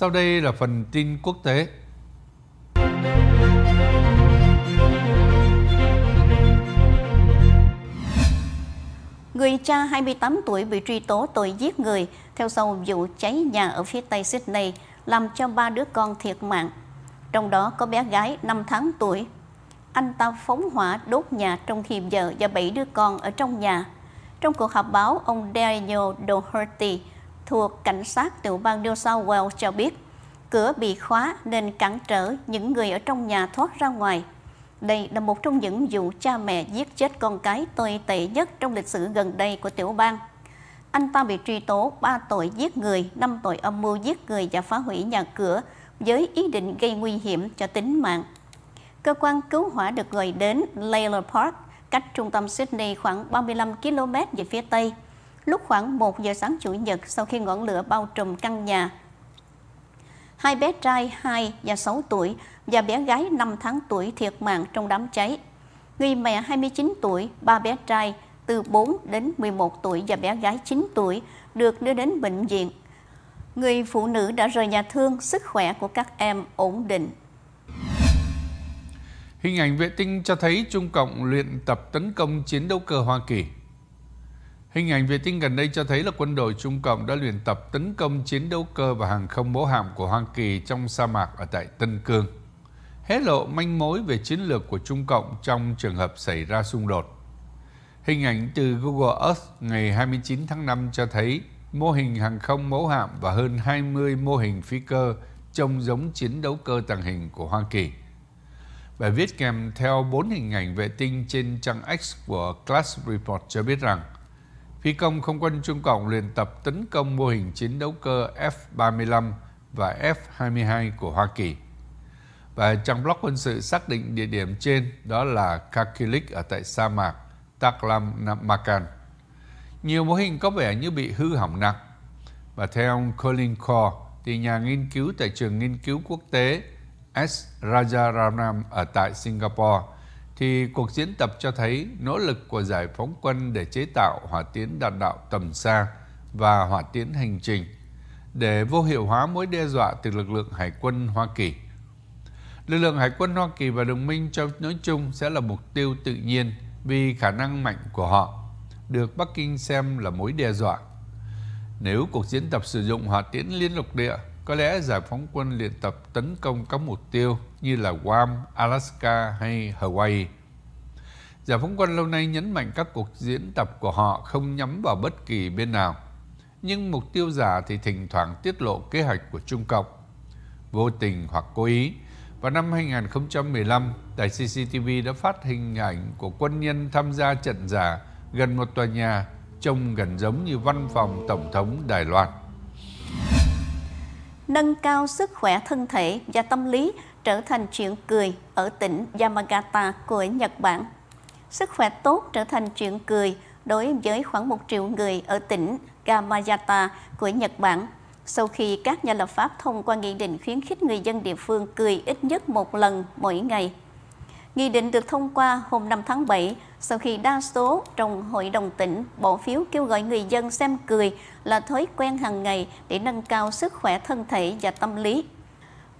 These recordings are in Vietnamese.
Sau đây là phần tin quốc tế. Người cha 28 tuổi bị truy tố tội giết người theo sau vụ cháy nhà ở phía tây Sydney làm cho ba đứa con thiệt mạng, trong đó có bé gái 5 tháng tuổi. Anh ta phóng hỏa đốt nhà trong khi vợ và bảy đứa con ở trong nhà. Trong cuộc họp báo, ông Daniel Doherty, thuộc cảnh sát tiểu bang New South Wales cho biết cửa bị khóa nên cản trở những người ở trong nhà thoát ra ngoài. Đây là một trong những vụ cha mẹ giết chết con cái tồi tệ nhất trong lịch sử gần đây của tiểu bang. Anh ta bị truy tố 3 tội giết người, 5 tội âm mưu giết người và phá hủy nhà cửa với ý định gây nguy hiểm cho tính mạng. Cơ quan cứu hỏa được gọi đến Layla Park, cách trung tâm Sydney khoảng 35 km về phía Tây, lúc khoảng 1 giờ sáng Chủ nhật sau khi ngọn lửa bao trùm căn nhà. Hai bé trai 2 và 6 tuổi và bé gái 5 tháng tuổi thiệt mạng trong đám cháy. Người mẹ 29 tuổi, ba bé trai từ 4 đến 11 tuổi và bé gái 9 tuổi được đưa đến bệnh viện. Người phụ nữ đã rời nhà thương, sức khỏe của các em ổn định. Hình ảnh vệ tinh cho thấy Trung Cộng luyện tập tấn công chiến đấu cơ Hoa Kỳ Hình ảnh vệ tinh gần đây cho thấy là quân đội Trung Cộng đã luyện tập tấn công chiến đấu cơ và hàng không mẫu hạm của Hoa Kỳ trong sa mạc ở tại Tân Cương, hé lộ manh mối về chiến lược của Trung Cộng trong trường hợp xảy ra xung đột. Hình ảnh từ Google Earth ngày 29 tháng 5 cho thấy mô hình hàng không mẫu hạm và hơn 20 mô hình phi cơ trông giống chiến đấu cơ tàng hình của Hoa Kỳ. Bài viết kèm theo 4 hình ảnh vệ tinh trên trang X của Class Report cho biết rằng – phi công không quân Trung Cộng luyện tập tấn công mô hình chiến đấu cơ F-35 và F-22 của Hoa Kỳ. Và trang blog quân sự xác định địa điểm trên đó là Kakilik ở tại sa mạc Taklam Makan. Nhiều mô hình có vẻ như bị hư hỏng nặng. Và theo Colin Core, thì nhà nghiên cứu tại trường nghiên cứu quốc tế S. Rajaram ở tại Singapore thì cuộc diễn tập cho thấy nỗ lực của giải phóng quân để chế tạo hỏa tiến đạn đạo tầm xa và hỏa tiến hành trình để vô hiệu hóa mối đe dọa từ lực lượng hải quân Hoa Kỳ. Lực lượng hải quân Hoa Kỳ và đồng minh trong nói chung sẽ là mục tiêu tự nhiên vì khả năng mạnh của họ được Bắc Kinh xem là mối đe dọa. Nếu cuộc diễn tập sử dụng hỏa tiễn liên lục địa có lẽ giải phóng quân luyện tập tấn công các mục tiêu như là Guam, Alaska hay Hawaii. Giải phóng quân lâu nay nhấn mạnh các cuộc diễn tập của họ không nhắm vào bất kỳ bên nào. Nhưng mục tiêu giả thì thỉnh thoảng tiết lộ kế hoạch của Trung Cộng, vô tình hoặc cố ý. Vào năm 2015, đài CCTV đã phát hình ảnh của quân nhân tham gia trận giả gần một tòa nhà trông gần giống như văn phòng Tổng thống Đài Loan nâng cao sức khỏe thân thể và tâm lý trở thành chuyện cười ở tỉnh Yamagata của Nhật Bản. Sức khỏe tốt trở thành chuyện cười đối với khoảng 1 triệu người ở tỉnh Yamagata của Nhật Bản sau khi các nhà lập pháp thông qua nghị định khuyến khích người dân địa phương cười ít nhất một lần mỗi ngày. Nghị định được thông qua hôm 5 tháng 7 sau khi đa số trong hội đồng tỉnh bỏ phiếu kêu gọi người dân xem cười là thói quen hàng ngày để nâng cao sức khỏe thân thể và tâm lý.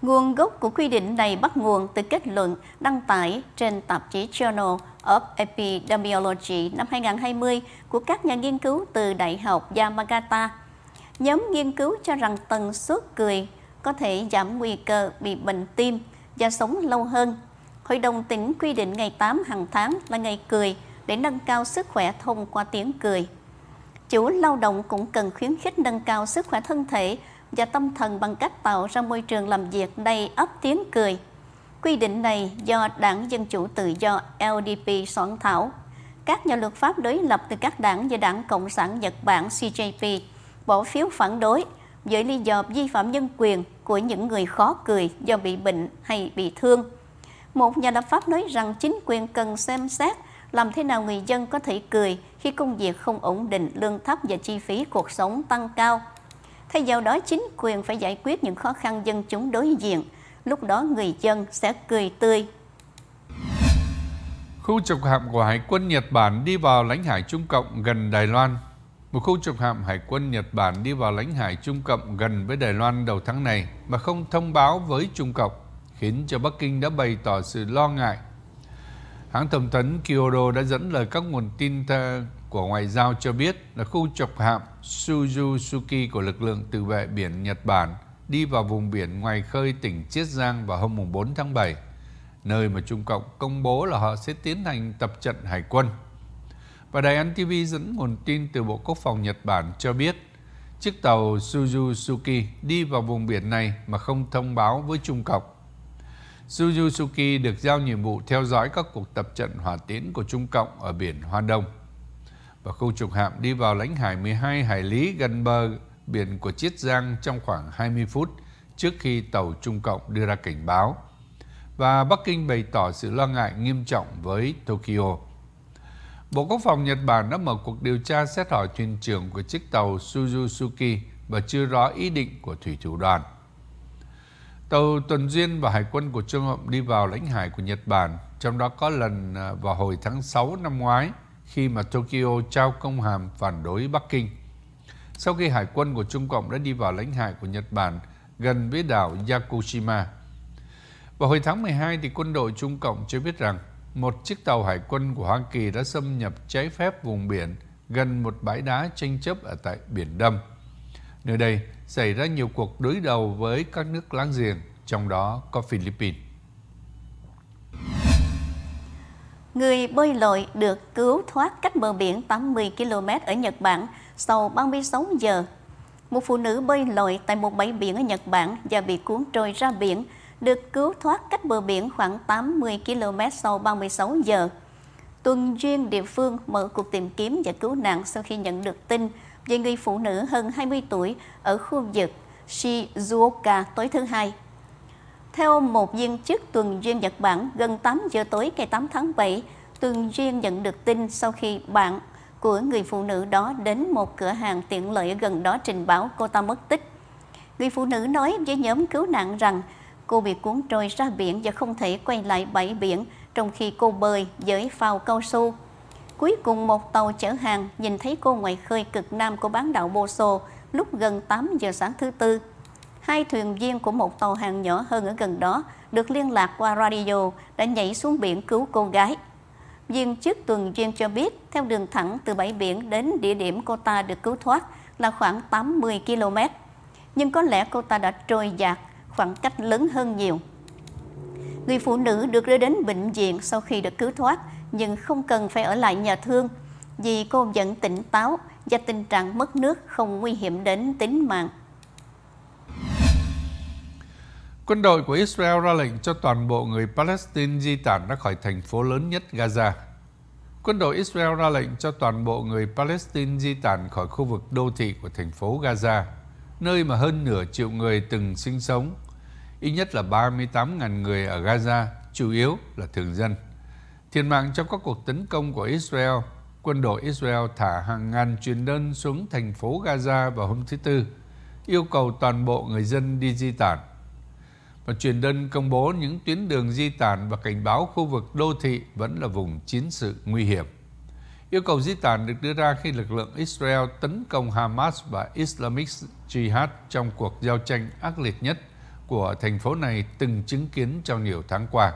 Nguồn gốc của quy định này bắt nguồn từ kết luận đăng tải trên tạp chí Journal of Epidemiology năm 2020 của các nhà nghiên cứu từ Đại học Yamagata. Nhóm nghiên cứu cho rằng tần suất cười có thể giảm nguy cơ bị bệnh tim và sống lâu hơn Hội đồng tỉnh quy định ngày 8 hàng tháng là ngày cười để nâng cao sức khỏe thông qua tiếng cười. Chủ lao động cũng cần khuyến khích nâng cao sức khỏe thân thể và tâm thần bằng cách tạo ra môi trường làm việc đầy ấp tiếng cười. Quy định này do Đảng Dân Chủ Tự do LDP soạn thảo. Các nhà luật pháp đối lập từ các đảng như Đảng Cộng sản Nhật Bản CJP bỏ phiếu phản đối với lý do vi phạm nhân quyền của những người khó cười do bị bệnh hay bị thương một nhà lập pháp nói rằng chính quyền cần xem xét làm thế nào người dân có thể cười khi công việc không ổn định, lương thấp và chi phí cuộc sống tăng cao. Thay vào đó, chính quyền phải giải quyết những khó khăn dân chúng đối diện. Lúc đó người dân sẽ cười tươi. Khu trục hạm của Hải quân Nhật Bản đi vào lãnh hải Trung Cộng gần Đài Loan. Một khu trục hạm Hải quân Nhật Bản đi vào lãnh hải Trung Cộng gần với Đài Loan đầu tháng này mà không thông báo với Trung Cộng khiến cho Bắc Kinh đã bày tỏ sự lo ngại. Hãng thông tấn Kyodo đã dẫn lời các nguồn tin của Ngoại giao cho biết là khu trục hạm Suzuki của lực lượng tự vệ biển Nhật Bản đi vào vùng biển ngoài khơi tỉnh Chiết Giang vào hôm 4 tháng 7, nơi mà Trung Cộng công bố là họ sẽ tiến hành tập trận hải quân. Và đài An TV dẫn nguồn tin từ Bộ Quốc phòng Nhật Bản cho biết chiếc tàu Suzuki đi vào vùng biển này mà không thông báo với Trung Cộng. Suzuki được giao nhiệm vụ theo dõi các cuộc tập trận hỏa tiễn của Trung Cộng ở biển Hoa Đông. Và khu trục hạm đi vào lãnh hải 12 hải lý gần bờ biển của Chiết Giang trong khoảng 20 phút trước khi tàu Trung Cộng đưa ra cảnh báo. Và Bắc Kinh bày tỏ sự lo ngại nghiêm trọng với Tokyo. Bộ Quốc phòng Nhật Bản đã mở cuộc điều tra xét hỏi thuyền trưởng của chiếc tàu Suzuki và chưa rõ ý định của thủy thủ đoàn. Tàu tuần duyên và hải quân của Trung Cộng đi vào lãnh hải của Nhật Bản, trong đó có lần à, vào hồi tháng 6 năm ngoái khi mà Tokyo trao công hàm phản đối Bắc Kinh. Sau khi hải quân của Trung Cộng đã đi vào lãnh hải của Nhật Bản gần với đảo Yakushima. Vào hồi tháng 12 thì quân đội Trung Cộng cho biết rằng một chiếc tàu hải quân của Hoa Kỳ đã xâm nhập trái phép vùng biển gần một bãi đá tranh chấp ở tại Biển Đâm. Nơi đây, xảy ra nhiều cuộc đối đầu với các nước láng giềng, trong đó có Philippines. Người bơi lội được cứu thoát cách bờ biển 80 km ở Nhật Bản sau 36 giờ. Một phụ nữ bơi lội tại một bãi biển ở Nhật Bản và bị cuốn trôi ra biển, được cứu thoát cách bờ biển khoảng 80 km sau 36 giờ. Tuần duyên địa phương mở cuộc tìm kiếm và cứu nạn sau khi nhận được tin về người phụ nữ hơn 20 tuổi ở khu vực Shizuoka tối thứ Hai. Theo một viên chức tuần duyên Nhật Bản, gần 8 giờ tối ngày 8 tháng 7, tuần duyên nhận được tin sau khi bạn của người phụ nữ đó đến một cửa hàng tiện lợi gần đó trình báo cô ta mất tích. Người phụ nữ nói với nhóm cứu nạn rằng cô bị cuốn trôi ra biển và không thể quay lại bãi biển trong khi cô bơi với phao cao su. Cuối cùng một tàu chở hàng nhìn thấy cô ngoài khơi cực nam của bán đảo Boso lúc gần 8 giờ sáng thứ Tư. Hai thuyền viên của một tàu hàng nhỏ hơn ở gần đó được liên lạc qua radio đã nhảy xuống biển cứu cô gái. Viên chức tuần duyên cho biết theo đường thẳng từ bãi biển đến địa điểm cô ta được cứu thoát là khoảng 80 km. Nhưng có lẽ cô ta đã trôi dạt khoảng cách lớn hơn nhiều. Người phụ nữ được đưa đến bệnh viện sau khi được cứu thoát nhưng không cần phải ở lại nhà thương vì cô vẫn tỉnh táo và tình trạng mất nước không nguy hiểm đến tính mạng. Quân đội của Israel ra lệnh cho toàn bộ người Palestine di tản ra khỏi thành phố lớn nhất Gaza. Quân đội Israel ra lệnh cho toàn bộ người Palestine di tản khỏi khu vực đô thị của thành phố Gaza, nơi mà hơn nửa triệu người từng sinh sống. Ít nhất là 38.000 người ở Gaza, chủ yếu là thường dân. Thiệt mạng trong các cuộc tấn công của Israel, quân đội Israel thả hàng ngàn truyền đơn xuống thành phố Gaza vào hôm thứ Tư, yêu cầu toàn bộ người dân đi di tản. Và truyền đơn công bố những tuyến đường di tản và cảnh báo khu vực đô thị vẫn là vùng chiến sự nguy hiểm. Yêu cầu di tản được đưa ra khi lực lượng Israel tấn công Hamas và Islamic Jihad trong cuộc giao tranh ác liệt nhất của thành phố này từng chứng kiến trong nhiều tháng qua.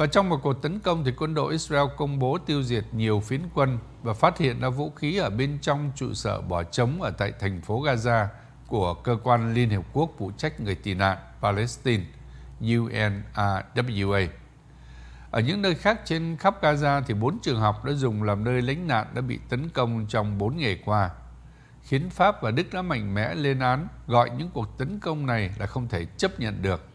Và trong một cuộc tấn công thì quân đội Israel công bố tiêu diệt nhiều phiến quân và phát hiện ra vũ khí ở bên trong trụ sở bỏ trống ở tại thành phố Gaza của cơ quan Liên Hiệp Quốc phụ trách người tị nạn Palestine UNRWA. Ở những nơi khác trên khắp Gaza thì bốn trường học đã dùng làm nơi lánh nạn đã bị tấn công trong bốn ngày qua, khiến Pháp và Đức đã mạnh mẽ lên án gọi những cuộc tấn công này là không thể chấp nhận được.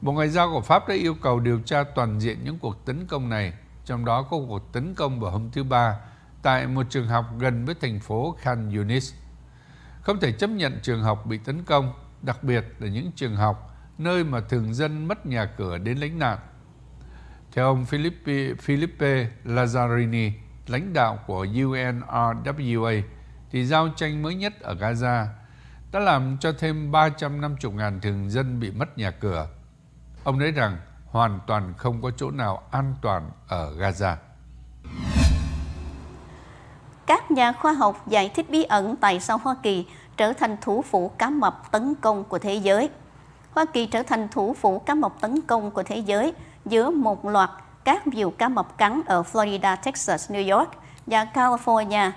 Bộ Ngoại giao của Pháp đã yêu cầu điều tra toàn diện những cuộc tấn công này, trong đó có cuộc tấn công vào hôm thứ Ba tại một trường học gần với thành phố Khan Yunis. Không thể chấp nhận trường học bị tấn công, đặc biệt là những trường học nơi mà thường dân mất nhà cửa đến lánh nạn. Theo ông Philippe, Philippe Lazzarini, lãnh đạo của UNRWA, thì giao tranh mới nhất ở Gaza đã làm cho thêm 350.000 thường dân bị mất nhà cửa Ông nói rằng hoàn toàn không có chỗ nào an toàn ở Gaza. Các nhà khoa học giải thích bí ẩn tại sao Hoa Kỳ trở thành thủ phủ cá mập tấn công của thế giới. Hoa Kỳ trở thành thủ phủ cá mập tấn công của thế giới giữa một loạt các vụ cá mập cắn ở Florida, Texas, New York và California.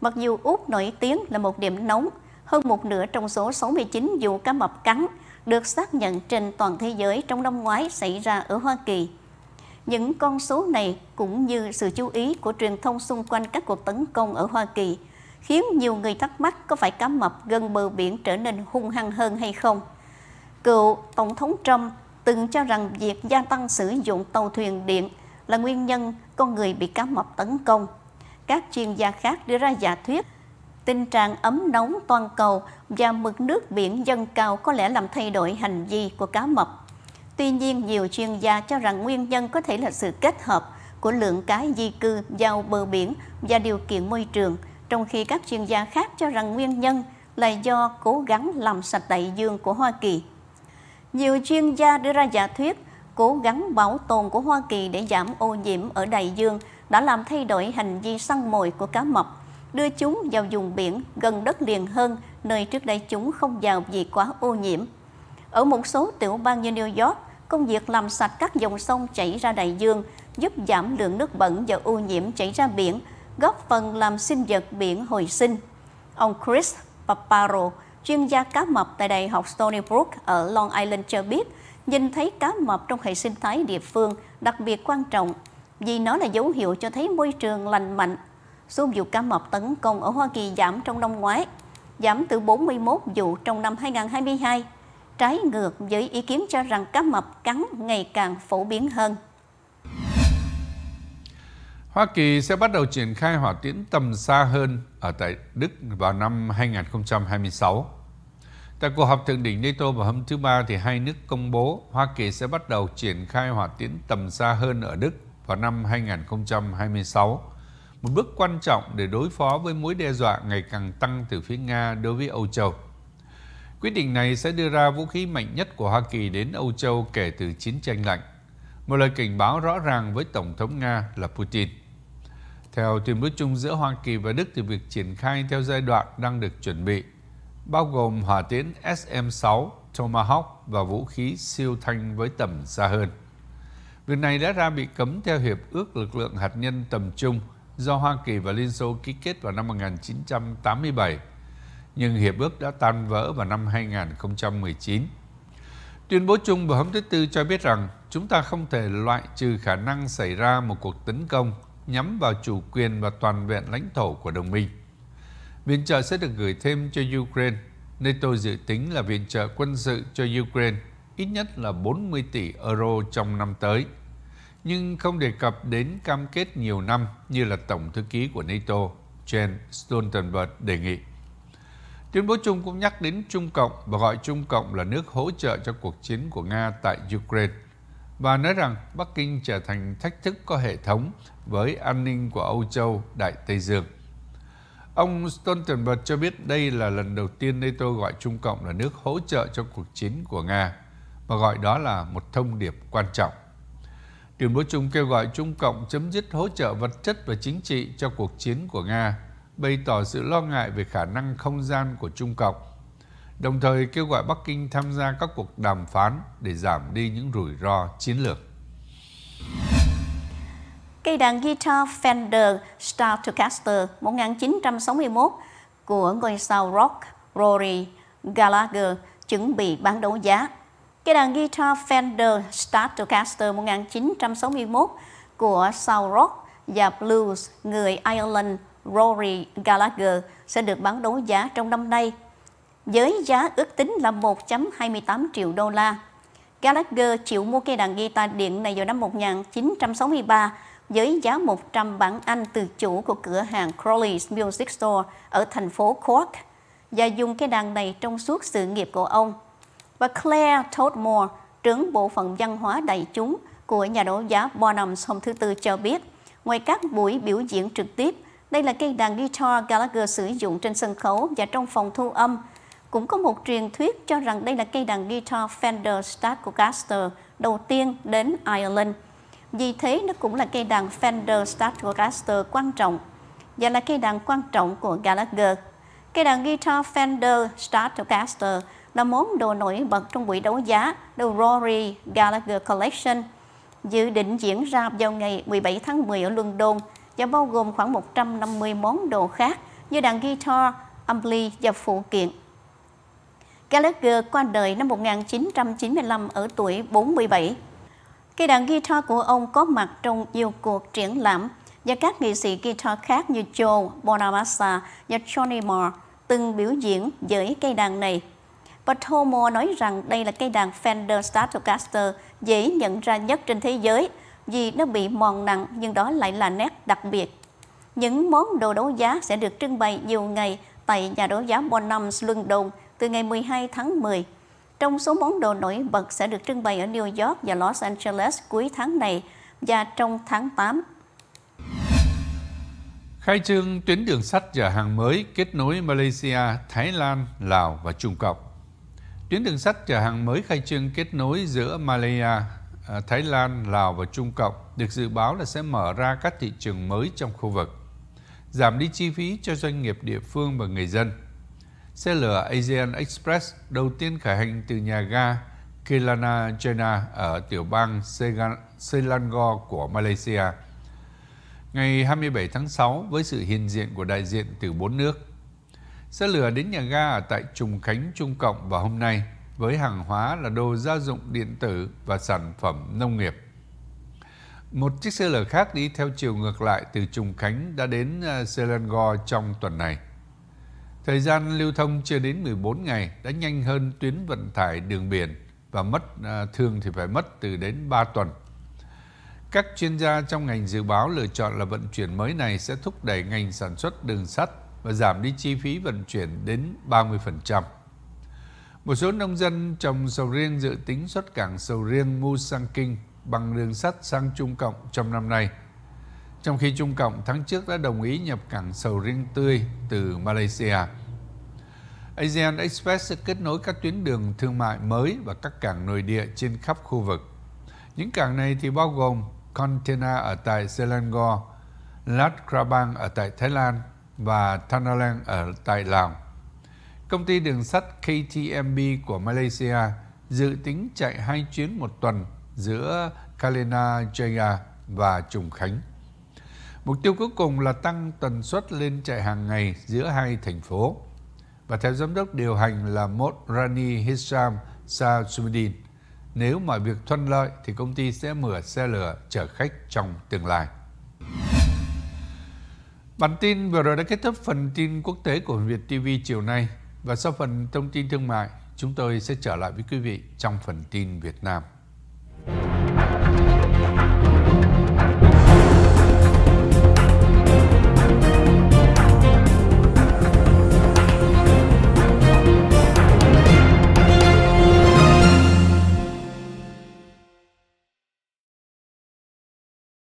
Mặc dù Úc nổi tiếng là một điểm nóng, hơn một nửa trong số 69 vụ cá mập cắn được xác nhận trên toàn thế giới trong năm ngoái xảy ra ở Hoa Kỳ. Những con số này cũng như sự chú ý của truyền thông xung quanh các cuộc tấn công ở Hoa Kỳ khiến nhiều người thắc mắc có phải cá mập gần bờ biển trở nên hung hăng hơn hay không. Cựu Tổng thống Trump từng cho rằng việc gia tăng sử dụng tàu thuyền điện là nguyên nhân con người bị cá mập tấn công. Các chuyên gia khác đưa ra giả thuyết tình trạng ấm nóng toàn cầu và mực nước biển dâng cao có lẽ làm thay đổi hành vi của cá mập. Tuy nhiên, nhiều chuyên gia cho rằng nguyên nhân có thể là sự kết hợp của lượng cá di cư vào bờ biển và điều kiện môi trường, trong khi các chuyên gia khác cho rằng nguyên nhân là do cố gắng làm sạch đại dương của Hoa Kỳ. Nhiều chuyên gia đưa ra giả thuyết cố gắng bảo tồn của Hoa Kỳ để giảm ô nhiễm ở đại dương đã làm thay đổi hành vi săn mồi của cá mập đưa chúng vào vùng biển gần đất liền hơn, nơi trước đây chúng không vào vì quá ô nhiễm. Ở một số tiểu bang như New York, công việc làm sạch các dòng sông chảy ra đại dương giúp giảm lượng nước bẩn và ô nhiễm chảy ra biển, góp phần làm sinh vật biển hồi sinh. Ông Chris Paparo, chuyên gia cá mập tại Đại học Stony Brook ở Long Island cho biết, nhìn thấy cá mập trong hệ sinh thái địa phương đặc biệt quan trọng vì nó là dấu hiệu cho thấy môi trường lành mạnh Số vụ cá mập tấn công ở Hoa Kỳ giảm trong năm ngoái, giảm từ 41 vụ trong năm 2022, trái ngược với ý kiến cho rằng cá mập cắn ngày càng phổ biến hơn. Hoa Kỳ sẽ bắt đầu triển khai hỏa tiễn tầm xa hơn ở tại Đức vào năm 2026. Tại cuộc họp thượng đỉnh NATO vào hôm thứ Ba, thì hai nước công bố Hoa Kỳ sẽ bắt đầu triển khai hỏa tiễn tầm xa hơn ở Đức vào năm 2026 một bước quan trọng để đối phó với mối đe dọa ngày càng tăng từ phía Nga đối với Âu Châu. Quyết định này sẽ đưa ra vũ khí mạnh nhất của Hoa Kỳ đến Âu Châu kể từ chiến tranh lạnh, một lời cảnh báo rõ ràng với Tổng thống Nga là Putin. Theo tuyên bố chung giữa Hoa Kỳ và Đức thì việc triển khai theo giai đoạn đang được chuẩn bị, bao gồm hỏa tiễn SM-6, Tomahawk và vũ khí siêu thanh với tầm xa hơn. Việc này đã ra bị cấm theo Hiệp ước Lực lượng Hạt nhân tầm trung do Hoa Kỳ và Liên Xô ký kết vào năm 1987, nhưng hiệp ước đã tan vỡ vào năm 2019. Tuyên bố chung vào hôm thứ Tư cho biết rằng chúng ta không thể loại trừ khả năng xảy ra một cuộc tấn công nhắm vào chủ quyền và toàn vẹn lãnh thổ của đồng minh. Viện trợ sẽ được gửi thêm cho Ukraine. nên tôi dự tính là viện trợ quân sự cho Ukraine ít nhất là 40 tỷ euro trong năm tới nhưng không đề cập đến cam kết nhiều năm như là Tổng thư ký của NATO Jens Stoltenberg đề nghị. Tuyên bố chung cũng nhắc đến Trung Cộng và gọi Trung Cộng là nước hỗ trợ cho cuộc chiến của Nga tại Ukraine và nói rằng Bắc Kinh trở thành thách thức có hệ thống với an ninh của Âu Châu, Đại Tây Dương. Ông Stoltenberg cho biết đây là lần đầu tiên NATO gọi Trung Cộng là nước hỗ trợ cho cuộc chiến của Nga và gọi đó là một thông điệp quan trọng. Tuyên bố chung kêu gọi Trung Cộng chấm dứt hỗ trợ vật chất và chính trị cho cuộc chiến của Nga, bày tỏ sự lo ngại về khả năng không gian của Trung Cộng, đồng thời kêu gọi Bắc Kinh tham gia các cuộc đàm phán để giảm đi những rủi ro chiến lược. Cây đàn guitar Fender Stratocaster 1961 của ngôi sao rock Rory Gallagher chuẩn bị bán đấu giá cái đàn guitar Fender Stratocaster 1961 của soul Rock và Blues người Ireland Rory Gallagher sẽ được bán đấu giá trong năm nay với giá ước tính là 1.28 triệu đô la. Gallagher chịu mua cây đàn guitar điện này vào năm 1963 với giá 100 bảng Anh từ chủ của cửa hàng Crowley's Music Store ở thành phố Cork và dùng cây đàn này trong suốt sự nghiệp của ông và Claire Toadmore, trưởng bộ phận văn hóa đại chúng của nhà đấu giá Bonhams hôm thứ Tư cho biết, ngoài các buổi biểu diễn trực tiếp, đây là cây đàn guitar Gallagher sử dụng trên sân khấu và trong phòng thu âm. Cũng có một truyền thuyết cho rằng đây là cây đàn guitar Fender Stratocaster đầu tiên đến Ireland. Vì thế, nó cũng là cây đàn Fender Stratocaster quan trọng và là cây đàn quan trọng của Gallagher. Cây đàn guitar Fender Stratocaster là món đồ nổi bật trong buổi đấu giá The Rory Gallagher Collection dự định diễn ra vào ngày 17 tháng 10 ở London và bao gồm khoảng 150 món đồ khác như đàn guitar, ampli và phụ kiện. Gallagher qua đời năm 1995 ở tuổi 47. Cây đàn guitar của ông có mặt trong nhiều cuộc triển lãm và các nghệ sĩ guitar khác như Joe Bonamassa và Johnny Marr từng biểu diễn với cây đàn này. Và Tomo nói rằng đây là cây đàn Fender Stratocaster dễ nhận ra nhất trên thế giới vì nó bị mòn nặng nhưng đó lại là nét đặc biệt. Những món đồ đấu giá sẽ được trưng bày nhiều ngày tại nhà đấu giá Bonhams London từ ngày 12 tháng 10. Trong số món đồ nổi bật sẽ được trưng bày ở New York và Los Angeles cuối tháng này và trong tháng 8. Khai trương tuyến đường sắt chở hàng mới kết nối Malaysia, Thái Lan, Lào và Trung Cộng. Tuyến đường sắt chở hàng mới khai trương kết nối giữa Malaysia, à, Thái Lan, Lào và Trung Cộng được dự báo là sẽ mở ra các thị trường mới trong khu vực, giảm đi chi phí cho doanh nghiệp địa phương và người dân. Xe lửa Asian Express đầu tiên khởi hành từ nhà ga Kelana China ở tiểu bang Selangor của Malaysia ngày 27 tháng 6 với sự hiện diện của đại diện từ bốn nước. Xe lửa đến nhà ga ở tại Trùng Khánh Trung Cộng vào hôm nay với hàng hóa là đồ gia dụng điện tử và sản phẩm nông nghiệp. Một chiếc xe lửa khác đi theo chiều ngược lại từ Trùng Khánh đã đến ờ, Selangor trong tuần này. Thời gian lưu thông chưa đến 14 ngày đã nhanh hơn tuyến vận tải đường biển và mất ờ, thường thì phải mất từ đến 3 tuần. Các chuyên gia trong ngành dự báo lựa chọn là vận chuyển mới này sẽ thúc đẩy ngành sản xuất đường sắt và giảm đi chi phí vận chuyển đến 30%. Một số nông dân trồng sầu riêng dự tính xuất cảng sầu riêng Musangking bằng đường sắt sang Trung Cộng trong năm nay. Trong khi Trung Cộng tháng trước đã đồng ý nhập cảng sầu riêng tươi từ Malaysia. ASEAN Express sẽ kết nối các tuyến đường thương mại mới và các cảng nội địa trên khắp khu vực. Những cảng này thì bao gồm Container ở tại Selangor, Lat Krabang ở tại Thái Lan và Thanalang ở tại Lào. Công ty đường sắt KTMB của Malaysia dự tính chạy hai chuyến một tuần giữa Kalena Jaya và Trùng Khánh. Mục tiêu cuối cùng là tăng tần suất lên chạy hàng ngày giữa hai thành phố. Và theo giám đốc điều hành là Mot Rani Hisham Sasudin, nếu mọi việc thuận lợi thì công ty sẽ mở xe lửa chở khách trong tương lai. Bản tin vừa rồi đã kết thúc phần tin quốc tế của Việt TV chiều nay và sau phần thông tin thương mại, chúng tôi sẽ trở lại với quý vị trong phần tin Việt Nam.